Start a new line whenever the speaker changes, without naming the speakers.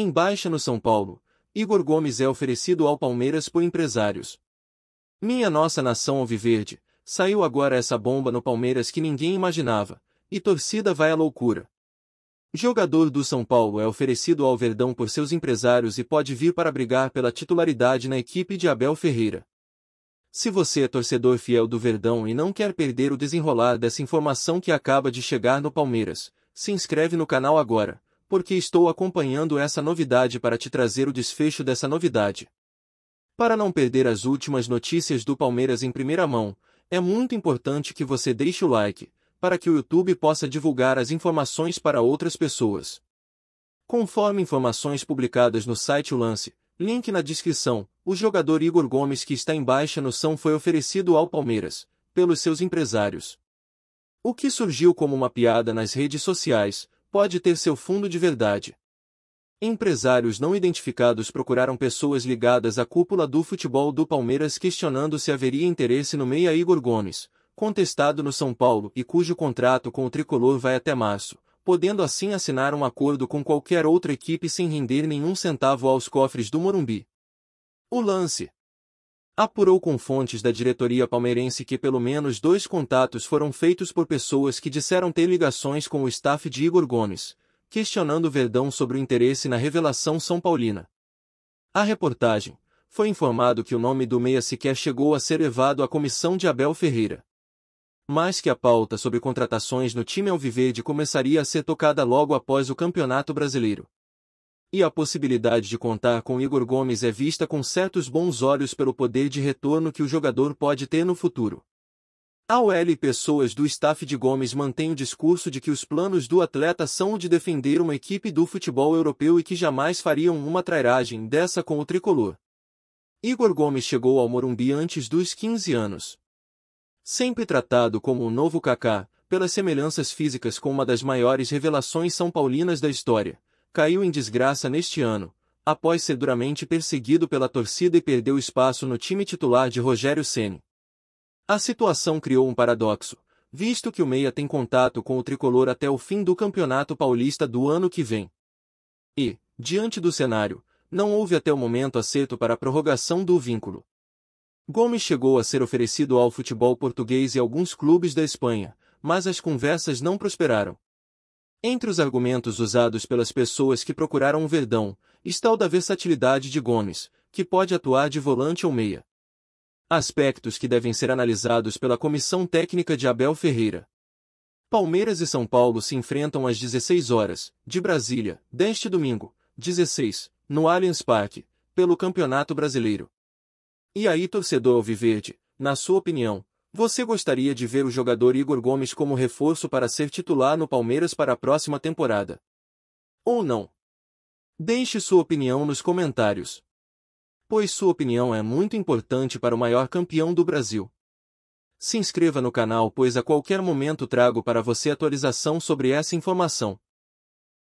Em baixa no São Paulo, Igor Gomes é oferecido ao Palmeiras por empresários. Minha nossa nação alviverde, saiu agora essa bomba no Palmeiras que ninguém imaginava, e torcida vai à loucura. Jogador do São Paulo é oferecido ao Verdão por seus empresários e pode vir para brigar pela titularidade na equipe de Abel Ferreira. Se você é torcedor fiel do Verdão e não quer perder o desenrolar dessa informação que acaba de chegar no Palmeiras, se inscreve no canal agora porque estou acompanhando essa novidade para te trazer o desfecho dessa novidade. Para não perder as últimas notícias do Palmeiras em primeira mão, é muito importante que você deixe o like, para que o YouTube possa divulgar as informações para outras pessoas. Conforme informações publicadas no site O Lance, link na descrição, o jogador Igor Gomes que está em baixa noção foi oferecido ao Palmeiras, pelos seus empresários. O que surgiu como uma piada nas redes sociais, pode ter seu fundo de verdade. Empresários não identificados procuraram pessoas ligadas à cúpula do futebol do Palmeiras questionando se haveria interesse no meia Igor Gomes, contestado no São Paulo e cujo contrato com o tricolor vai até março, podendo assim assinar um acordo com qualquer outra equipe sem render nenhum centavo aos cofres do Morumbi. O lance, apurou com fontes da diretoria palmeirense que pelo menos dois contatos foram feitos por pessoas que disseram ter ligações com o staff de Igor Gomes, questionando Verdão sobre o interesse na revelação São Paulina. A reportagem foi informado que o nome do Meia sequer chegou a ser levado à comissão de Abel Ferreira. Mas que a pauta sobre contratações no time Alviverde começaria a ser tocada logo após o Campeonato Brasileiro. E a possibilidade de contar com Igor Gomes é vista com certos bons olhos pelo poder de retorno que o jogador pode ter no futuro. A OL L pessoas do staff de Gomes mantêm o discurso de que os planos do atleta são de defender uma equipe do futebol europeu e que jamais fariam uma trairagem dessa com o tricolor. Igor Gomes chegou ao Morumbi antes dos 15 anos. Sempre tratado como o novo Kaká, pelas semelhanças físicas com uma das maiores revelações são paulinas da história, caiu em desgraça neste ano, após ser duramente perseguido pela torcida e perdeu espaço no time titular de Rogério Ceni. A situação criou um paradoxo, visto que o meia tem contato com o tricolor até o fim do Campeonato Paulista do ano que vem. E, diante do cenário, não houve até o momento acerto para a prorrogação do vínculo. Gomes chegou a ser oferecido ao futebol português e alguns clubes da Espanha, mas as conversas não prosperaram. Entre os argumentos usados pelas pessoas que procuraram o Verdão, está o da versatilidade de Gomes, que pode atuar de volante ou meia. Aspectos que devem ser analisados pela comissão técnica de Abel Ferreira. Palmeiras e São Paulo se enfrentam às 16 horas, de Brasília, deste domingo, 16, no Allianz Parque, pelo Campeonato Brasileiro. E aí, torcedor Alviverde, na sua opinião, você gostaria de ver o jogador Igor Gomes como reforço para ser titular no Palmeiras para a próxima temporada? Ou não? Deixe sua opinião nos comentários. Pois sua opinião é muito importante para o maior campeão do Brasil. Se inscreva no canal pois a qualquer momento trago para você atualização sobre essa informação.